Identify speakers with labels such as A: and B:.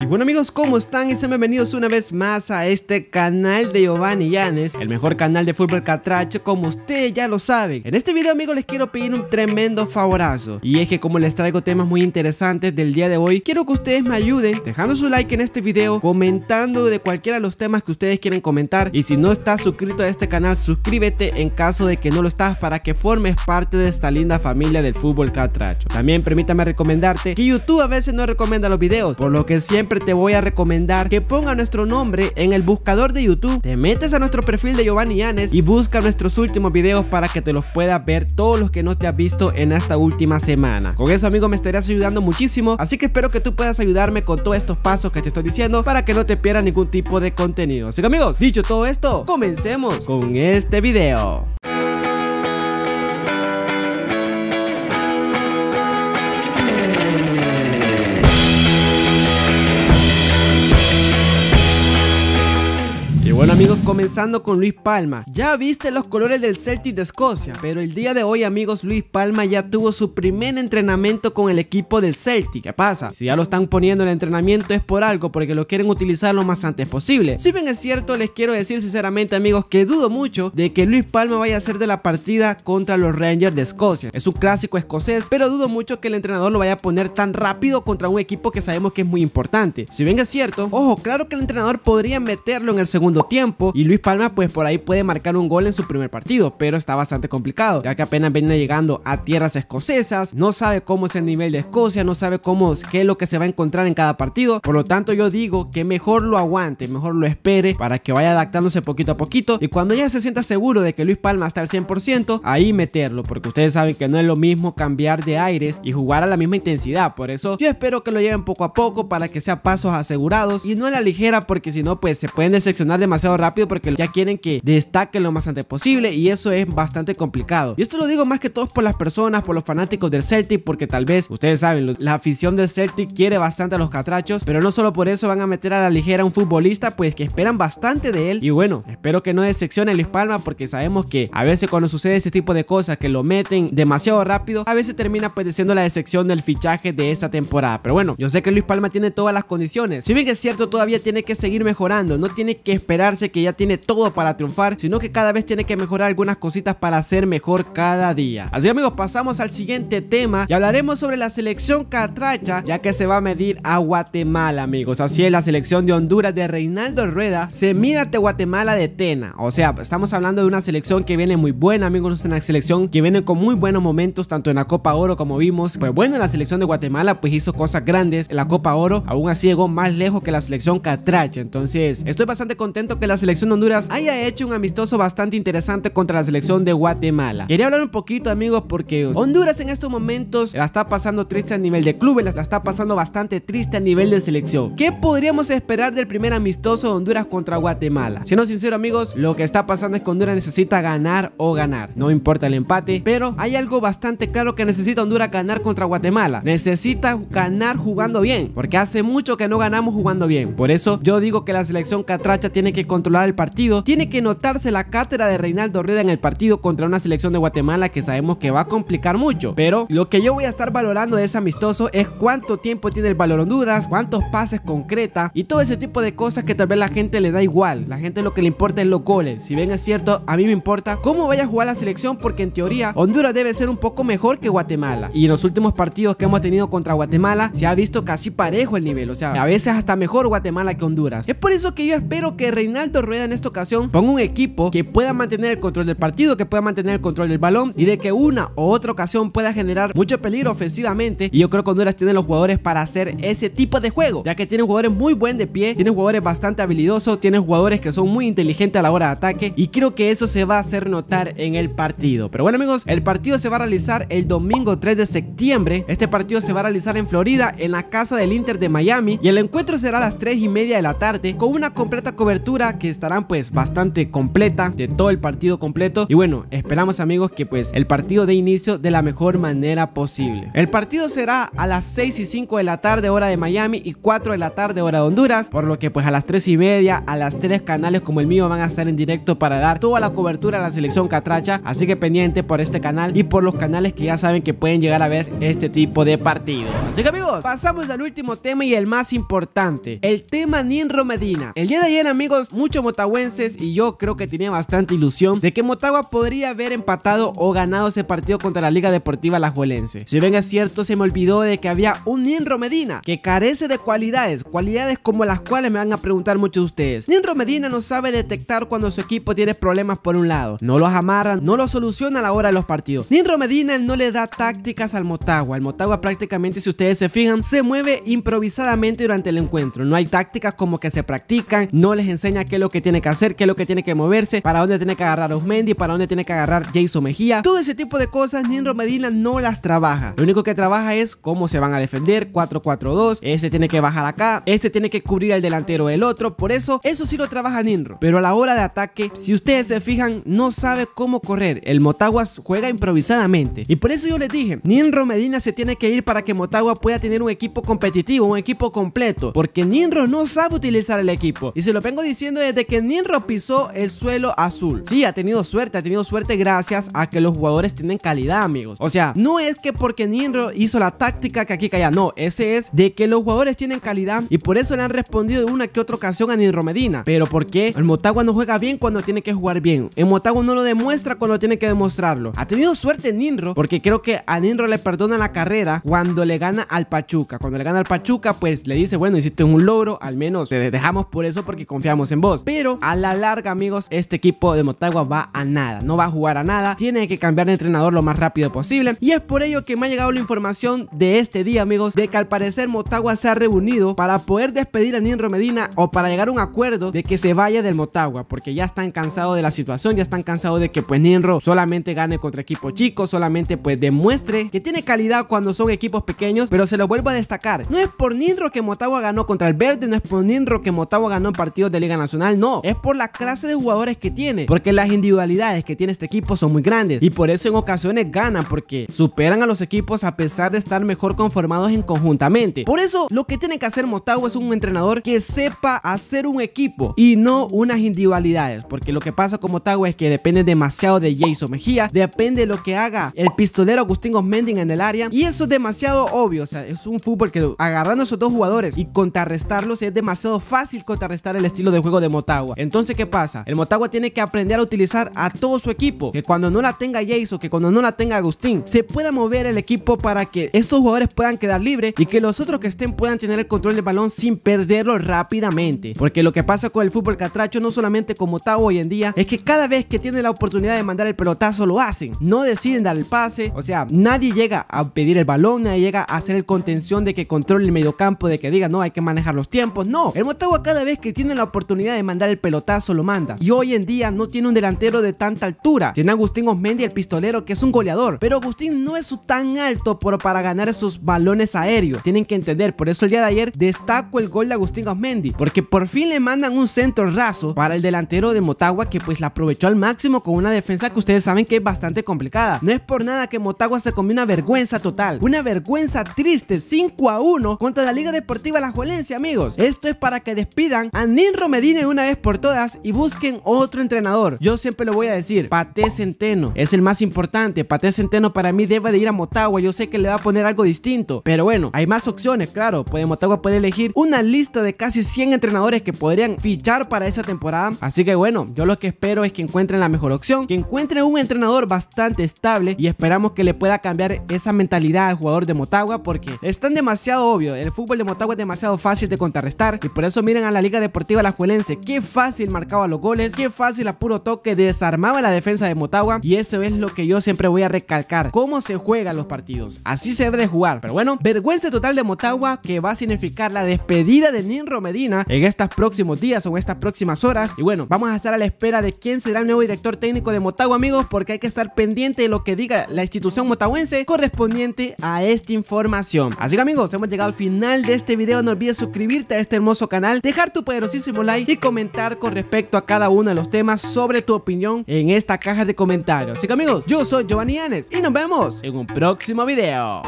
A: Y bueno amigos, ¿cómo están? Y sean bienvenidos una vez más a este canal de Giovanni Llanes El mejor canal de fútbol catracho, como ustedes ya lo saben En este video amigos les quiero pedir un tremendo favorazo Y es que como les traigo temas muy interesantes del día de hoy Quiero que ustedes me ayuden dejando su like en este video Comentando de cualquiera de los temas que ustedes quieren comentar Y si no estás suscrito a este canal, suscríbete en caso de que no lo estás Para que formes parte de esta linda familia del fútbol catracho También permítame recomendarte que YouTube a veces no recomienda los videos Por lo que siempre te voy a recomendar que ponga nuestro nombre en el buscador de YouTube, te metes a nuestro perfil de Giovanni Yanes y busca nuestros últimos videos para que te los puedas ver todos los que no te has visto en esta última semana. Con eso amigo me estarías ayudando muchísimo, así que espero que tú puedas ayudarme con todos estos pasos que te estoy diciendo para que no te pierdas ningún tipo de contenido. Así que amigos, dicho todo esto, comencemos con este video. comenzando con Luis Palma. Ya viste los colores del Celtic de Escocia, pero el día de hoy amigos Luis Palma ya tuvo su primer entrenamiento con el equipo del Celtic. ¿Qué pasa? Si ya lo están poniendo en el entrenamiento es por algo, porque lo quieren utilizar lo más antes posible. Si bien es cierto, les quiero decir sinceramente amigos que dudo mucho de que Luis Palma vaya a ser de la partida contra los Rangers de Escocia. Es un clásico escocés, pero dudo mucho que el entrenador lo vaya a poner tan rápido contra un equipo que sabemos que es muy importante. Si bien es cierto, ojo, claro que el entrenador podría meterlo en el segundo tiempo, y Luis Palma pues por ahí puede marcar un gol en su primer partido, pero está bastante complicado, ya que apenas viene llegando a tierras escocesas, no sabe cómo es el nivel de Escocia, no sabe cómo es, qué es lo que se va a encontrar en cada partido, por lo tanto yo digo que mejor lo aguante, mejor lo espere para que vaya adaptándose poquito a poquito y cuando ya se sienta seguro de que Luis Palma está al 100%, ahí meterlo, porque ustedes saben que no es lo mismo cambiar de aires y jugar a la misma intensidad, por eso yo espero que lo lleven poco a poco para que sea pasos asegurados y no a la ligera porque si no pues se pueden decepcionar demasiado rápido porque ya quieren que destaquen lo más antes posible y eso es bastante complicado. Y esto lo digo más que todo por las personas, por los fanáticos del Celtic, porque tal vez, ustedes saben, la afición del Celtic quiere bastante a los catrachos, pero no solo por eso van a meter a la ligera un futbolista, pues que esperan bastante de él. Y bueno, espero que no decepcione Luis Palma porque sabemos que a veces cuando sucede ese tipo de cosas que lo meten demasiado rápido, a veces termina pues siendo la decepción del fichaje de esta temporada. Pero bueno, yo sé que Luis Palma tiene todas las condiciones. Si bien es cierto, todavía tiene que seguir mejorando, no tiene que esperarse que ya tiene todo para triunfar, sino que cada vez tiene que mejorar algunas cositas para ser mejor cada día. Así amigos, pasamos al siguiente tema y hablaremos sobre la selección catracha, ya que se va a medir a Guatemala, amigos. Así es, la selección de Honduras de Reinaldo Rueda se mide ante Guatemala de Tena. O sea, estamos hablando de una selección que viene muy buena, amigos, una selección que viene con muy buenos momentos, tanto en la Copa Oro como vimos. Pues bueno, la selección de Guatemala pues hizo cosas grandes en la Copa Oro, aún así llegó más lejos que la selección catracha. Entonces, estoy bastante contento que la selección Honduras haya hecho un amistoso bastante interesante contra la selección de Guatemala. Quería hablar un poquito, amigos, porque Honduras en estos momentos la está pasando triste a nivel de clubes, la está pasando bastante triste a nivel de selección. ¿Qué podríamos esperar del primer amistoso de Honduras contra Guatemala? Siendo sincero, amigos, lo que está pasando es que Honduras necesita ganar o ganar. No importa el empate, pero hay algo bastante claro que necesita Honduras ganar contra Guatemala. Necesita ganar jugando bien, porque hace mucho que no ganamos jugando bien. Por eso yo digo que la selección catracha tiene que controlar el partido, tiene que notarse la cátedra de Reinaldo Rueda en el partido contra una selección de Guatemala que sabemos que va a complicar mucho. Pero lo que yo voy a estar valorando de ese amistoso es cuánto tiempo tiene el valor Honduras, cuántos pases concreta y todo ese tipo de cosas que tal vez la gente le da igual. La gente lo que le importa es los goles. Si bien es cierto, a mí me importa cómo vaya a jugar la selección porque en teoría Honduras debe ser un poco mejor que Guatemala. Y en los últimos partidos que hemos tenido contra Guatemala se ha visto casi parejo el nivel. O sea, a veces hasta mejor Guatemala que Honduras. Es por eso que yo espero que Reinaldo Rueda en esta ocasión con un equipo que pueda mantener el control del partido, que pueda mantener el control del balón y de que una o otra ocasión pueda generar mucho peligro ofensivamente. Y yo creo que Honduras tiene los jugadores para hacer ese tipo de juego, ya que tiene jugadores muy buen de pie, tiene jugadores bastante habilidosos, tiene jugadores que son muy inteligentes a la hora de ataque y creo que eso se va a hacer notar en el partido. Pero bueno amigos, el partido se va a realizar el domingo 3 de septiembre. Este partido se va a realizar en Florida, en la casa del Inter de Miami y el encuentro será a las 3 y media de la tarde con una completa cobertura que estarán pues bastante completa, de todo el partido completo. Y bueno, esperamos amigos que pues el partido de inicio de la mejor manera posible. El partido será a las 6 y 5 de la tarde hora de Miami y 4 de la tarde hora de Honduras. Por lo que pues a las 3 y media, a las 3 canales como el mío van a estar en directo para dar toda la cobertura a la selección catracha. Así que pendiente por este canal y por los canales que ya saben que pueden llegar a ver este tipo de partidos. Así que amigos, pasamos al último tema y el más importante. El tema Nien Romedina. El día de ayer amigos, mucho motahuenses y yo creo que tenía bastante ilusión de que Motagua podría haber empatado o ganado ese partido contra la Liga Deportiva Lajuelense. Si bien es cierto, se me olvidó de que había un Ninro Medina que carece de cualidades, cualidades como las cuales me van a preguntar muchos de ustedes. Ninro Medina no sabe detectar cuando su equipo tiene problemas por un lado, no los amarra, no los soluciona a la hora de los partidos. Ninro Medina no le da tácticas al Motagua, el Motagua prácticamente si ustedes se fijan se mueve improvisadamente durante el encuentro, no hay tácticas como que se practican, no les enseña qué es lo que tiene que hacer, qué es lo que tiene que moverse, para dónde tiene que agarrar Osmendi, para dónde tiene que agarrar Jason Mejía. Todo ese tipo de cosas Ninro Medina no las trabaja. Lo único que trabaja es cómo se van a defender, 4-4-2, ese tiene que bajar acá, este tiene que cubrir al delantero del otro, por eso eso sí lo trabaja Ninro. Pero a la hora de ataque, si ustedes se fijan, no sabe cómo correr. El Motagua juega improvisadamente. Y por eso yo les dije, Ninro Medina se tiene que ir para que Motagua pueda tener un equipo competitivo, un equipo completo. Porque Ninro no sabe utilizar el equipo. Y se lo vengo diciendo desde que que Ninro pisó el suelo azul. Sí, ha tenido suerte, ha tenido suerte gracias a que los jugadores tienen calidad, amigos. O sea, no es que porque Ninro hizo la táctica que aquí calla, no, ese es de que los jugadores tienen calidad y por eso le han respondido de una que otra ocasión a Ninro Medina. Pero porque El Motagua no juega bien cuando tiene que jugar bien. El Motagua no lo demuestra cuando tiene que demostrarlo. Ha tenido suerte Ninro porque creo que a Ninro le perdona la carrera cuando le gana al Pachuca. Cuando le gana al Pachuca, pues le dice, bueno, hiciste un logro, al menos te dejamos por eso porque confiamos en vos. Pero a la larga, amigos, este equipo de Motagua va a nada. No va a jugar a nada. Tiene que cambiar de entrenador lo más rápido posible. Y es por ello que me ha llegado la información de este día, amigos, de que al parecer Motagua se ha reunido para poder despedir a Ninro Medina o para llegar a un acuerdo de que se vaya del Motagua. Porque ya están cansados de la situación, ya están cansados de que pues Ninro solamente gane contra equipos chicos, solamente pues demuestre que tiene calidad cuando son equipos pequeños. Pero se lo vuelvo a destacar. No es por Ninro que Motagua ganó contra el Verde, no es por Ninro que Motagua ganó en partidos de Liga Nacional, no es por la clase de jugadores que tiene, porque las individualidades que tiene este equipo son muy grandes y por eso en ocasiones ganan porque superan a los equipos a pesar de estar mejor conformados en conjuntamente. Por eso lo que tiene que hacer Motagua es un entrenador que sepa hacer un equipo y no unas individualidades, porque lo que pasa con Motagua es que depende demasiado de Jason Mejía, depende de lo que haga el pistolero Agustín Osmending en el área y eso es demasiado obvio, o sea, es un fútbol que agarrando a esos dos jugadores y contrarrestarlos es demasiado fácil contrarrestar el estilo de juego de Motagua. Entonces, ¿qué pasa? El Motagua tiene que aprender a utilizar a todo su equipo. Que cuando no la tenga Jason, que cuando no la tenga Agustín, se pueda mover el equipo para que esos jugadores puedan quedar libres y que los otros que estén puedan tener el control del balón sin perderlo rápidamente. Porque lo que pasa con el fútbol catracho, no solamente con Motagua hoy en día, es que cada vez que tiene la oportunidad de mandar el pelotazo, lo hacen. No deciden dar el pase. O sea, nadie llega a pedir el balón, nadie llega a hacer el contención de que controle el medio campo de que diga no, hay que manejar los tiempos. No, el Motagua cada vez que tiene la oportunidad de mandar el pelotazo lo manda. Y hoy en día no tiene un delantero de tanta altura. Tiene a Agustín Osmendi, el pistolero, que es un goleador. Pero Agustín no es tan alto por, para ganar esos balones aéreos. Tienen que entender. Por eso el día de ayer destaco el gol de Agustín Osmendi. Porque por fin le mandan un centro raso para el delantero de Motagua que pues la aprovechó al máximo con una defensa que ustedes saben que es bastante complicada. No es por nada que Motagua se comió una vergüenza total. Una vergüenza triste. 5 a 1 contra la Liga Deportiva La Juelencia, amigos. Esto es para que despidan a Ninro Medina en una por todas y busquen otro entrenador. Yo siempre lo voy a decir, Paté Centeno es el más importante. Pate Centeno para mí debe de ir a Motagua. Yo sé que le va a poner algo distinto, pero bueno, hay más opciones, claro. Puede Motagua puede elegir una lista de casi 100 entrenadores que podrían fichar para esa temporada. Así que bueno, yo lo que espero es que encuentren la mejor opción, que encuentren un entrenador bastante estable y esperamos que le pueda cambiar esa mentalidad al jugador de Motagua porque es tan demasiado obvio. El fútbol de Motagua es demasiado fácil de contrarrestar y por eso miren a la Liga Deportiva La Juelense fácil marcaba los goles, qué fácil a puro toque desarmaba la defensa de Motagua. Y eso es lo que yo siempre voy a recalcar: cómo se juegan los partidos. Así se debe jugar. Pero bueno, vergüenza total de Motagua que va a significar la despedida de Ninro Medina en estos próximos días o en estas próximas horas. Y bueno, vamos a estar a la espera de quién será el nuevo director técnico de Motagua, amigos, porque hay que estar pendiente de lo que diga la institución motahuense correspondiente a esta información. Así que, amigos, hemos llegado al final de este video. No olvides suscribirte a este hermoso canal, dejar tu poderosísimo like y comentar con respecto a cada uno de los temas sobre tu opinión en esta caja de comentarios. Así que amigos, yo soy Giovanni Yanes y nos vemos en un próximo video.